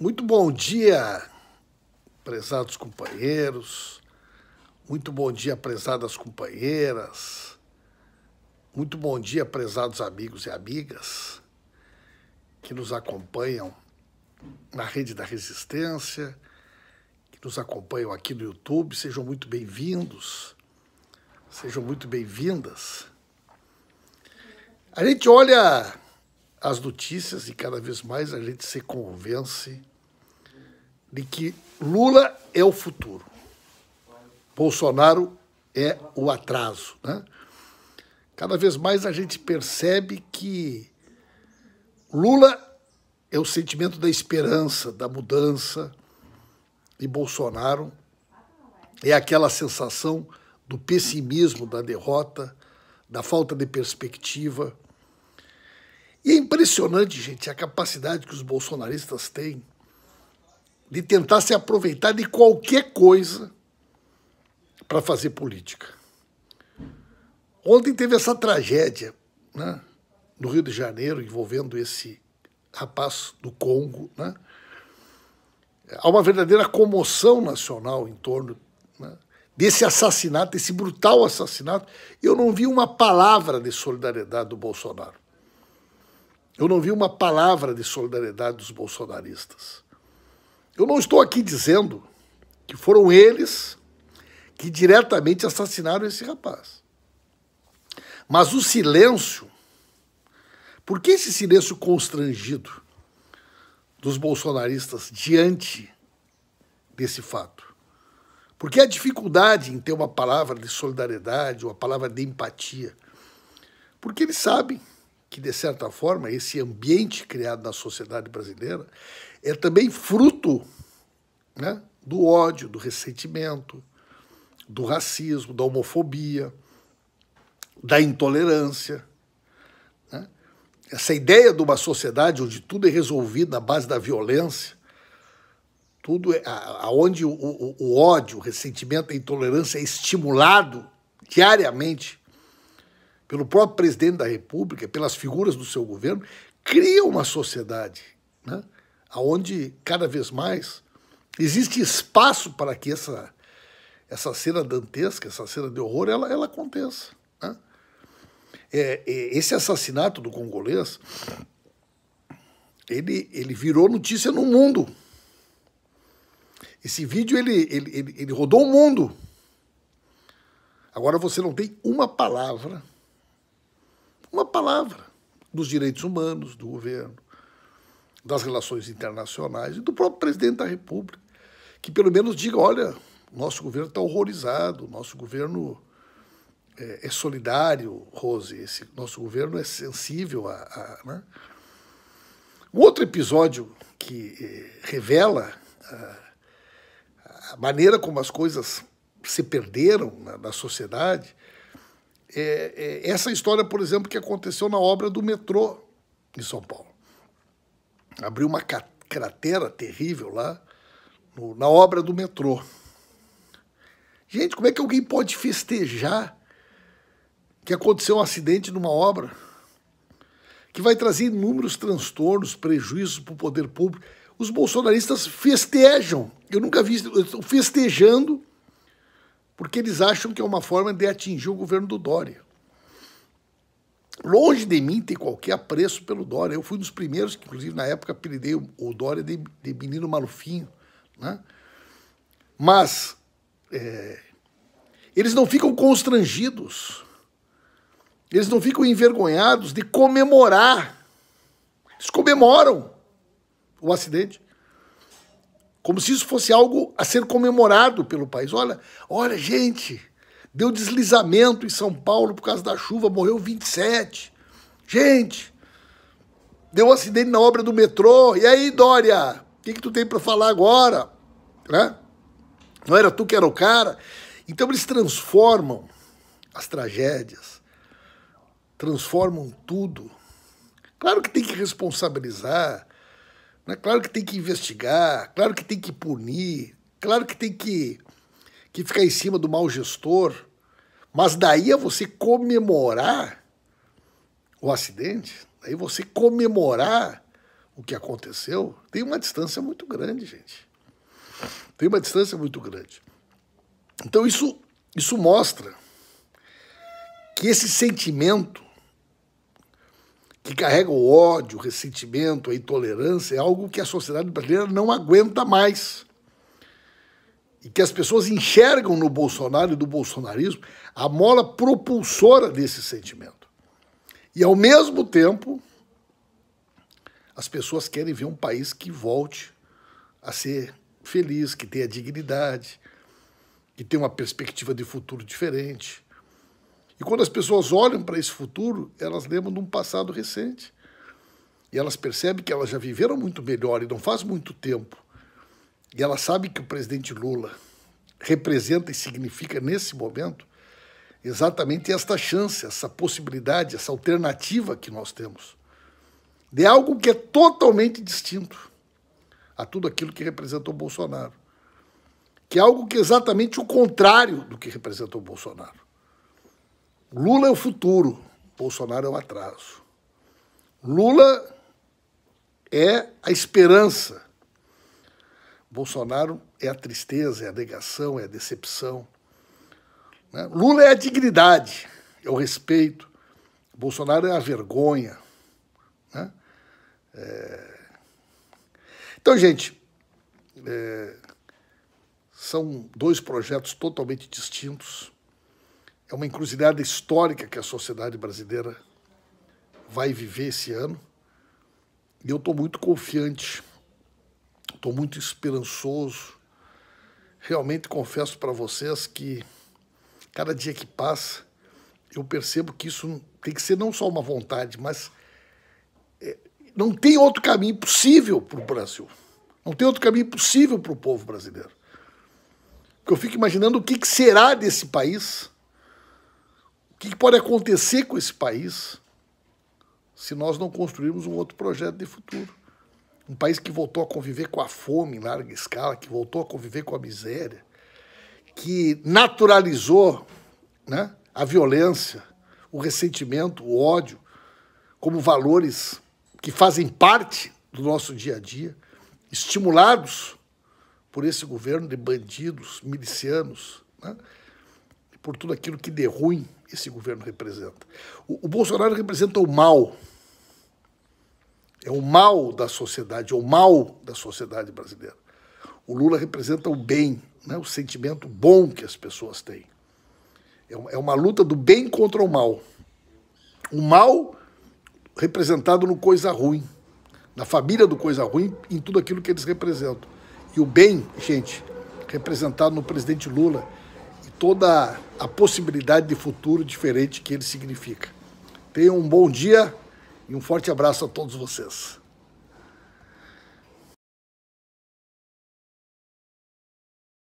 Muito bom dia, prezados companheiros. Muito bom dia, prezadas companheiras. Muito bom dia, prezados amigos e amigas que nos acompanham na Rede da Resistência, que nos acompanham aqui no YouTube. Sejam muito bem-vindos, sejam muito bem-vindas. A gente olha as notícias e cada vez mais a gente se convence de que Lula é o futuro, Bolsonaro é o atraso. Né? Cada vez mais a gente percebe que Lula é o sentimento da esperança, da mudança, e Bolsonaro é aquela sensação do pessimismo, da derrota, da falta de perspectiva e é impressionante, gente, a capacidade que os bolsonaristas têm de tentar se aproveitar de qualquer coisa para fazer política. Ontem teve essa tragédia né, no Rio de Janeiro envolvendo esse rapaz do Congo. Né? Há uma verdadeira comoção nacional em torno né, desse assassinato, desse brutal assassinato. Eu não vi uma palavra de solidariedade do Bolsonaro. Eu não vi uma palavra de solidariedade dos bolsonaristas. Eu não estou aqui dizendo que foram eles que diretamente assassinaram esse rapaz. Mas o silêncio, por que esse silêncio constrangido dos bolsonaristas diante desse fato? Porque a dificuldade em ter uma palavra de solidariedade, uma palavra de empatia? Porque eles sabem que, de certa forma, esse ambiente criado na sociedade brasileira é também fruto né, do ódio, do ressentimento, do racismo, da homofobia, da intolerância. Né? Essa ideia de uma sociedade onde tudo é resolvido na base da violência, tudo é, aonde o, o, o ódio, o ressentimento, a intolerância é estimulado diariamente pelo próprio presidente da República, pelas figuras do seu governo, cria uma sociedade né, onde cada vez mais existe espaço para que essa, essa cena dantesca, essa cena de horror, ela, ela aconteça. Né? É, é, esse assassinato do congolês, ele, ele virou notícia no mundo. Esse vídeo, ele, ele, ele, ele rodou o mundo. Agora você não tem uma palavra uma palavra dos direitos humanos, do governo, das relações internacionais e do próprio presidente da República, que pelo menos diga: olha, nosso governo está horrorizado, nosso governo é, é, solidário, Rose, esse nosso governo é sensível a. a né? Um outro episódio que é, revela a, a, maneira como as coisas se perderam na, na sociedade é, é, essa história, por exemplo, que aconteceu na obra do metrô em São Paulo. Abriu uma cratera terrível lá no, na obra do metrô. Gente, como é que alguém pode festejar que aconteceu um acidente numa obra que vai trazer inúmeros transtornos, prejuízos para o poder público? Os bolsonaristas festejam. Eu nunca vi, estão festejando porque eles acham que é uma forma de atingir o governo do Dória. Longe de mim tem qualquer apreço pelo Dória. Eu fui um dos primeiros que, inclusive, na época, apelidei o Dória de, de menino malufinho. Né? Mas é, eles não ficam constrangidos, eles não ficam envergonhados de comemorar. Eles comemoram o acidente como se isso fosse algo a ser comemorado pelo país. Olha, olha, gente, deu deslizamento em São Paulo por causa da chuva, morreu 27. Gente, deu um acidente na obra do metrô. E aí, Dória, o que, que tu tem para falar agora? Né? Não era tu que era o cara? Então eles transformam as tragédias, transformam tudo. Claro que tem que responsabilizar, né? Claro que tem que investigar, claro que tem que punir, claro que tem que, que ficar em cima do mau gestor, mas daí a é você comemorar o acidente, daí você comemorar o que aconteceu, tem uma distância muito grande, gente. Tem uma distância muito grande. Então isso, isso mostra que esse sentimento que carrega o ódio, o ressentimento, a intolerância, é algo que a sociedade brasileira não aguenta mais. E que as pessoas enxergam no Bolsonaro e do bolsonarismo a mola propulsora desse sentimento. E, ao mesmo tempo, as pessoas querem ver um país que volte a ser feliz, que tenha dignidade, que tenha uma perspectiva de futuro diferente e quando as pessoas olham para esse futuro, elas lembram de um passado recente. E elas percebem que elas já viveram muito melhor e não faz muito tempo. E elas sabem que o presidente Lula representa e significa nesse momento exatamente esta chance, essa possibilidade, essa alternativa que nós temos de algo que é totalmente distinto a tudo aquilo que representou Bolsonaro, que é algo que é exatamente o contrário do que representou Bolsonaro. Lula é o futuro, Bolsonaro é o atraso. Lula é a esperança. Bolsonaro é a tristeza, é a negação, é a decepção. Né? Lula é a dignidade, é o respeito. Bolsonaro é a vergonha. Né? É... Então, gente, é... são dois projetos totalmente distintos é uma encruzilhada histórica que a sociedade brasileira vai viver esse ano. E eu estou muito confiante, estou muito esperançoso. Realmente confesso para vocês que cada dia que passa eu percebo que isso tem que ser não só uma vontade, mas eh, não tem outro caminho possível para o Brasil. Não tem outro caminho possível para o povo brasileiro. Porque eu fico imaginando o que será desse país o que pode acontecer com esse país se nós não construirmos um outro projeto de futuro? Um país que voltou a conviver com a fome em larga escala, que voltou a conviver com a miséria, que naturalizou né, a violência, o ressentimento, o ódio, como valores que fazem parte do nosso dia a dia, estimulados por esse governo de bandidos, milicianos, né? por tudo aquilo que de ruim esse governo representa. O, o Bolsonaro representa o mal. É o mal da sociedade, é o mal da sociedade brasileira. O Lula representa o bem, né, o sentimento bom que as pessoas têm. É uma, é uma luta do bem contra o mal. O mal representado no coisa ruim, na família do coisa ruim, em tudo aquilo que eles representam. E o bem, gente, representado no presidente Lula, e toda a possibilidade de futuro diferente que ele significa. Tenham um bom dia e um forte abraço a todos vocês.